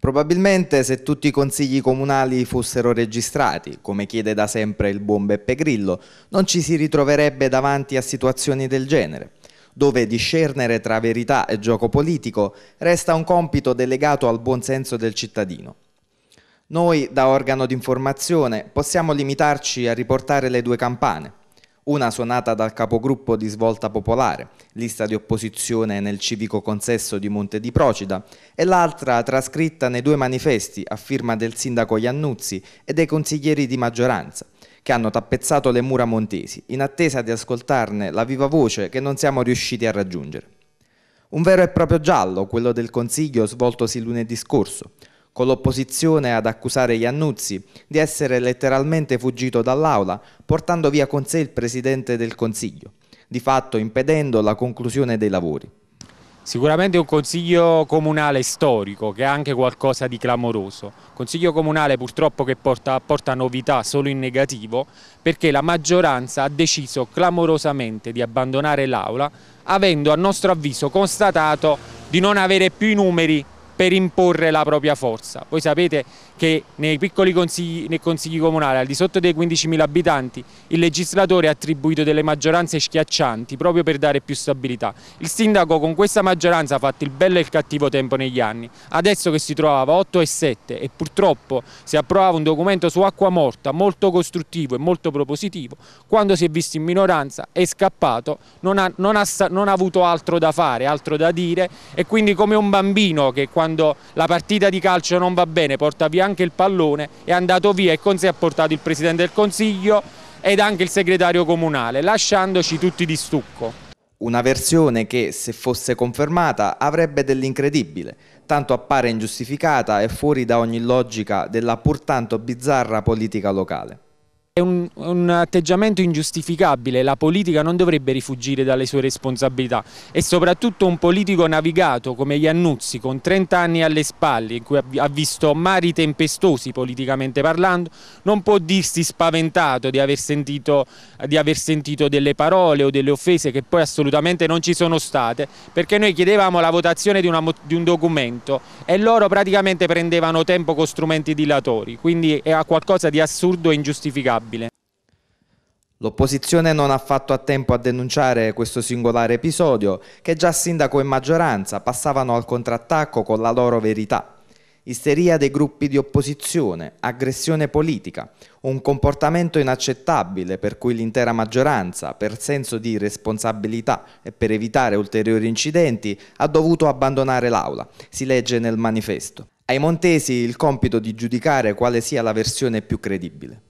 Probabilmente se tutti i consigli comunali fossero registrati, come chiede da sempre il buon Beppe Grillo, non ci si ritroverebbe davanti a situazioni del genere, dove discernere tra verità e gioco politico resta un compito delegato al buon senso del cittadino. Noi, da organo di informazione, possiamo limitarci a riportare le due campane, una suonata dal capogruppo di Svolta Popolare, lista di opposizione nel civico consesso di Monte di Procida, e l'altra trascritta nei due manifesti a firma del sindaco Iannuzzi e dei consiglieri di maggioranza che hanno tappezzato le mura montesi, in attesa di ascoltarne la viva voce che non siamo riusciti a raggiungere. Un vero e proprio giallo, quello del Consiglio svoltosi lunedì scorso, con l'opposizione ad accusare Iannuzzi di essere letteralmente fuggito dall'aula, portando via con sé il Presidente del Consiglio, di fatto impedendo la conclusione dei lavori. Sicuramente un consiglio comunale storico che è anche qualcosa di clamoroso, consiglio comunale purtroppo che porta, porta, novità solo in negativo perché la maggioranza ha deciso clamorosamente di abbandonare l'aula avendo a nostro avviso constatato di non avere più i numeri per imporre la propria forza. Voi sapete che nei piccoli consigli, nei consigli comunali, al di sotto dei 15.000 abitanti, il legislatore ha attribuito delle maggioranze schiaccianti proprio per dare più stabilità. Il sindaco con questa maggioranza ha fatto il bello e il cattivo tempo negli anni. Adesso che si trovava 8 e 7 e purtroppo si approvava un documento su acqua morta molto costruttivo e molto propositivo, quando si è visto in minoranza è scappato, non ha, non ha, non ha avuto altro da fare, altro da dire e quindi come un bambino che quando quando la partita di calcio non va bene, porta via anche il pallone, è andato via e con sé ha portato il Presidente del Consiglio ed anche il segretario comunale, lasciandoci tutti di stucco. Una versione che, se fosse confermata, avrebbe dell'incredibile, tanto appare ingiustificata e fuori da ogni logica della pur tanto bizzarra politica locale. È un, un atteggiamento ingiustificabile, la politica non dovrebbe rifugire dalle sue responsabilità e soprattutto un politico navigato come Iannuzzi con 30 anni alle spalle in cui ha visto mari tempestosi politicamente parlando non può dirsi spaventato di aver sentito, di aver sentito delle parole o delle offese che poi assolutamente non ci sono state perché noi chiedevamo la votazione di, una, di un documento e loro praticamente prendevano tempo con strumenti dilatori quindi è qualcosa di assurdo e ingiustificabile. L'opposizione non ha fatto a tempo a denunciare questo singolare episodio che già sindaco e maggioranza passavano al contrattacco con la loro verità. Isteria dei gruppi di opposizione, aggressione politica, un comportamento inaccettabile per cui l'intera maggioranza, per senso di responsabilità e per evitare ulteriori incidenti, ha dovuto abbandonare l'aula, si legge nel manifesto. Ai montesi il compito di giudicare quale sia la versione più credibile.